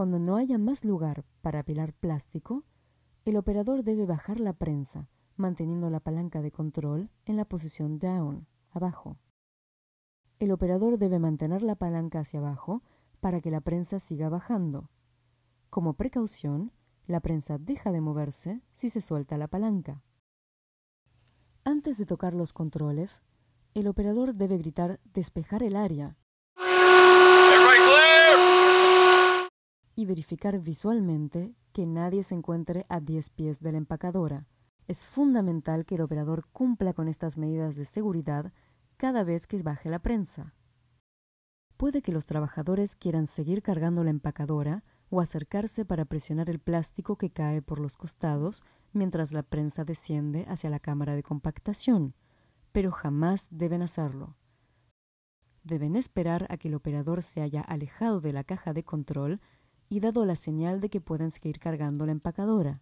Cuando no haya más lugar para apilar plástico, el operador debe bajar la prensa, manteniendo la palanca de control en la posición down, abajo. El operador debe mantener la palanca hacia abajo para que la prensa siga bajando. Como precaución, la prensa deja de moverse si se suelta la palanca. Antes de tocar los controles, el operador debe gritar despejar el área y verificar visualmente que nadie se encuentre a 10 pies de la empacadora. Es fundamental que el operador cumpla con estas medidas de seguridad cada vez que baje la prensa. Puede que los trabajadores quieran seguir cargando la empacadora o acercarse para presionar el plástico que cae por los costados mientras la prensa desciende hacia la cámara de compactación, pero jamás deben hacerlo. Deben esperar a que el operador se haya alejado de la caja de control y dado la señal de que pueden seguir cargando la empacadora.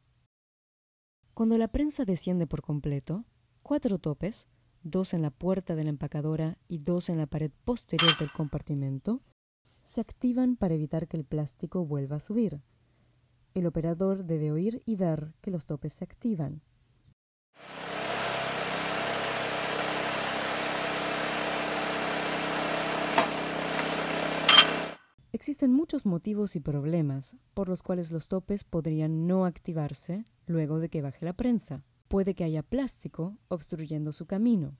Cuando la prensa desciende por completo, cuatro topes, dos en la puerta de la empacadora y dos en la pared posterior del compartimento, se activan para evitar que el plástico vuelva a subir. El operador debe oír y ver que los topes se activan. Existen muchos motivos y problemas por los cuales los topes podrían no activarse luego de que baje la prensa. Puede que haya plástico obstruyendo su camino.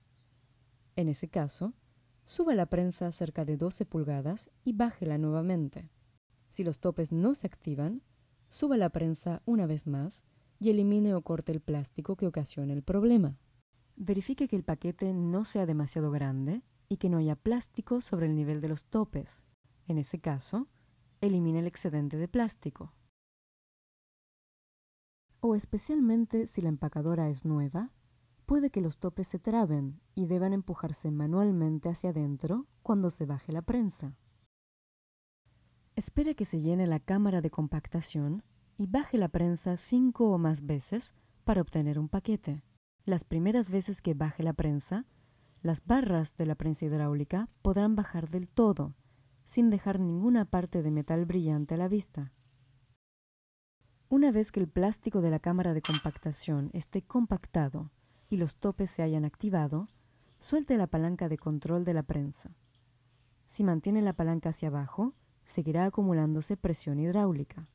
En ese caso, suba la prensa cerca de 12 pulgadas y bájela nuevamente. Si los topes no se activan, suba la prensa una vez más y elimine o corte el plástico que ocasiona el problema. Verifique que el paquete no sea demasiado grande y que no haya plástico sobre el nivel de los topes. En ese caso, elimina el excedente de plástico. O especialmente si la empacadora es nueva, puede que los topes se traben y deban empujarse manualmente hacia adentro cuando se baje la prensa. Espera que se llene la cámara de compactación y baje la prensa cinco o más veces para obtener un paquete. Las primeras veces que baje la prensa, las barras de la prensa hidráulica podrán bajar del todo sin dejar ninguna parte de metal brillante a la vista. Una vez que el plástico de la cámara de compactación esté compactado y los topes se hayan activado, suelte la palanca de control de la prensa. Si mantiene la palanca hacia abajo, seguirá acumulándose presión hidráulica.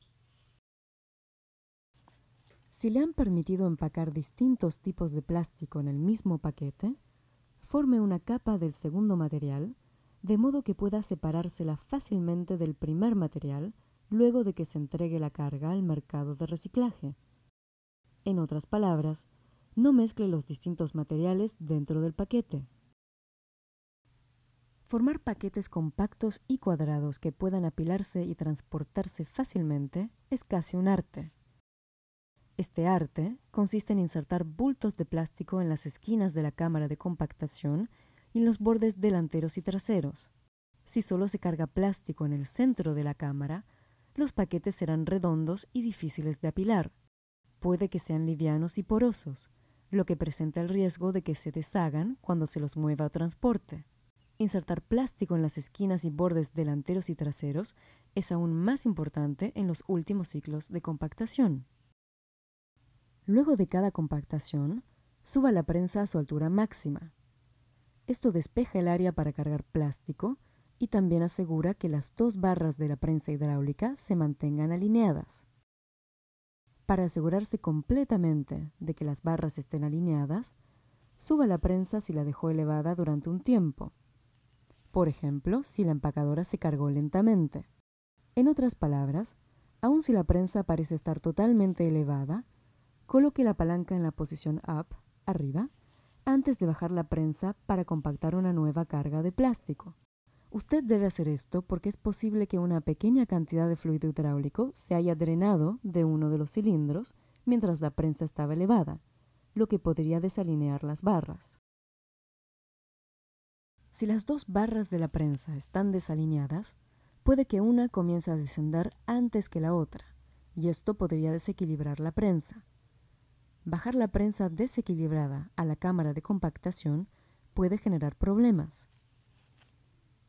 Si le han permitido empacar distintos tipos de plástico en el mismo paquete, forme una capa del segundo material de modo que pueda separársela fácilmente del primer material luego de que se entregue la carga al mercado de reciclaje. En otras palabras, no mezcle los distintos materiales dentro del paquete. Formar paquetes compactos y cuadrados que puedan apilarse y transportarse fácilmente es casi un arte. Este arte consiste en insertar bultos de plástico en las esquinas de la cámara de compactación y en los bordes delanteros y traseros. Si solo se carga plástico en el centro de la cámara, los paquetes serán redondos y difíciles de apilar. Puede que sean livianos y porosos, lo que presenta el riesgo de que se deshagan cuando se los mueva o transporte. Insertar plástico en las esquinas y bordes delanteros y traseros es aún más importante en los últimos ciclos de compactación. Luego de cada compactación, suba la prensa a su altura máxima, esto despeja el área para cargar plástico y también asegura que las dos barras de la prensa hidráulica se mantengan alineadas. Para asegurarse completamente de que las barras estén alineadas, suba la prensa si la dejó elevada durante un tiempo. Por ejemplo, si la empacadora se cargó lentamente. En otras palabras, aun si la prensa parece estar totalmente elevada, coloque la palanca en la posición up, arriba, antes de bajar la prensa para compactar una nueva carga de plástico. Usted debe hacer esto porque es posible que una pequeña cantidad de fluido hidráulico se haya drenado de uno de los cilindros mientras la prensa estaba elevada, lo que podría desalinear las barras. Si las dos barras de la prensa están desalineadas, puede que una comience a descender antes que la otra, y esto podría desequilibrar la prensa bajar la prensa desequilibrada a la cámara de compactación puede generar problemas.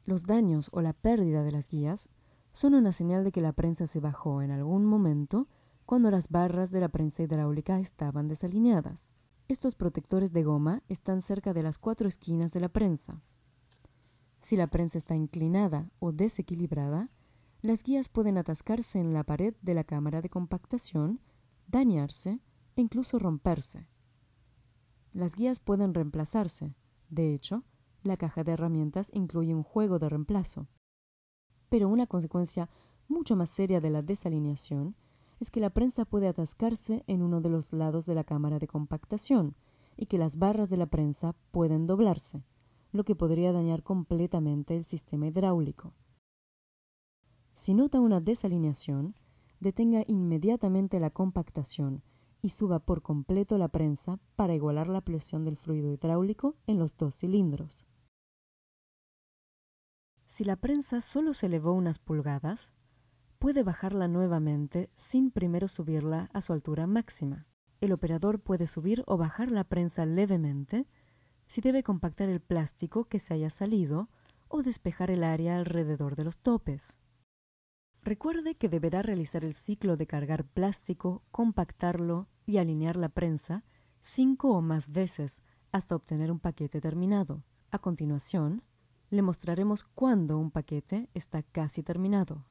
Los daños o la pérdida de las guías son una señal de que la prensa se bajó en algún momento cuando las barras de la prensa hidráulica estaban desalineadas. Estos protectores de goma están cerca de las cuatro esquinas de la prensa. Si la prensa está inclinada o desequilibrada, las guías pueden atascarse en la pared de la cámara de compactación, dañarse e incluso romperse. Las guías pueden reemplazarse. De hecho, la caja de herramientas incluye un juego de reemplazo. Pero una consecuencia mucho más seria de la desalineación es que la prensa puede atascarse en uno de los lados de la cámara de compactación y que las barras de la prensa pueden doblarse, lo que podría dañar completamente el sistema hidráulico. Si nota una desalineación, detenga inmediatamente la compactación y suba por completo la prensa para igualar la presión del fluido hidráulico en los dos cilindros. Si la prensa solo se elevó unas pulgadas, puede bajarla nuevamente sin primero subirla a su altura máxima. El operador puede subir o bajar la prensa levemente si debe compactar el plástico que se haya salido o despejar el área alrededor de los topes. Recuerde que deberá realizar el ciclo de cargar plástico, compactarlo y alinear la prensa cinco o más veces hasta obtener un paquete terminado. A continuación, le mostraremos cuándo un paquete está casi terminado.